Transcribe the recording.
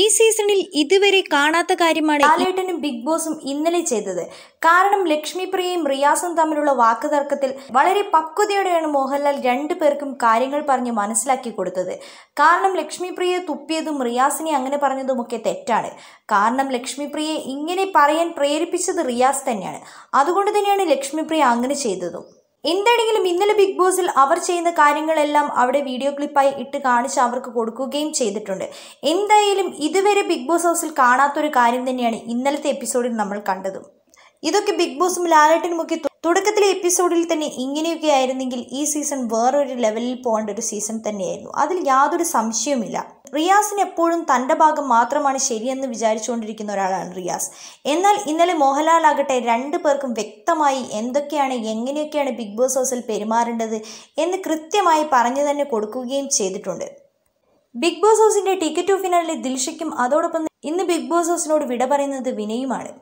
ഈ സീസണിൽ ഇതുവരെ കാണാത്ത കാര്യമാണ് ലാലേട്ടനും ബിഗ് ബോസും ഇന്നലെ ചെയ്തത് കാരണം പ്രിയയും റിയാസും തമ്മിലുള്ള വാക്കുതർക്കത്തിൽ വളരെ പക്വതയോടെയാണ് മോഹൻലാൽ രണ്ടു പേർക്കും കാര്യങ്ങൾ പറഞ്ഞ് മനസ്സിലാക്കി കൊടുത്തത് കാരണം പ്രിയയെ തുപ്പിയതും റിയാസിനെ അങ്ങനെ ഒക്കെ തെറ്റാണ് കാരണം പ്രിയയെ ഇങ്ങനെ പറയാൻ പ്രേരിപ്പിച്ചത് റിയാസ് തന്നെയാണ് അതുകൊണ്ട് തന്നെയാണ് പ്രിയ അങ്ങനെ ചെയ്തതും എന്തെങ്കിലും ഇന്നലെ ബിഗ് ബോസിൽ അവർ ചെയ്യുന്ന കാര്യങ്ങളെല്ലാം അവിടെ വീഡിയോ ക്ലിപ്പായി ഇട്ട് കാണിച്ച് അവർക്ക് കൊടുക്കുകയും ചെയ്തിട്ടുണ്ട് എന്തായാലും ഇതുവരെ ബിഗ് ബോസ് ഹൗസിൽ കാണാത്തൊരു കാര്യം തന്നെയാണ് ഇന്നലത്തെ എപ്പിസോഡിൽ നമ്മൾ കണ്ടതും ഇതൊക്കെ ബിഗ് ബോസും ലാലേട്ടനുമൊക്കെ തുടക്കത്തിലെ എപ്പിസോഡിൽ തന്നെ ഇങ്ങനെയൊക്കെ ആയിരുന്നെങ്കിൽ ഈ സീസൺ വേറൊരു ലെവലിൽ പോകേണ്ട ഒരു സീസൺ തന്നെയായിരുന്നു അതിൽ യാതൊരു സംശയവുമില്ല റിയാസിന് എപ്പോഴും തൻ്റെ ഭാഗം മാത്രമാണ് ശരിയെന്ന് വിചാരിച്ചുകൊണ്ടിരിക്കുന്ന ഒരാളാണ് റിയാസ് എന്നാൽ ഇന്നലെ മോഹൻലാൽ ആകട്ടെ രണ്ട് പേർക്കും വ്യക്തമായി എന്തൊക്കെയാണ് എങ്ങനെയൊക്കെയാണ് ബിഗ് ബോസ് ഹൗസിൽ പെരുമാറേണ്ടത് എന്ന് കൃത്യമായി പറഞ്ഞു തന്നെ കൊടുക്കുകയും ചെയ്തിട്ടുണ്ട് ബിഗ് ബോസ് ഹൗസിൻ്റെ ടിക്കറ്റ് ടു ഫിനാലിലെ ദിൽഷയ്ക്കും അതോടൊപ്പം ഇന്ന് ബിഗ് ബോസ് ഹൗസിനോട് വിട പറയുന്നത് വിനയുമാണ്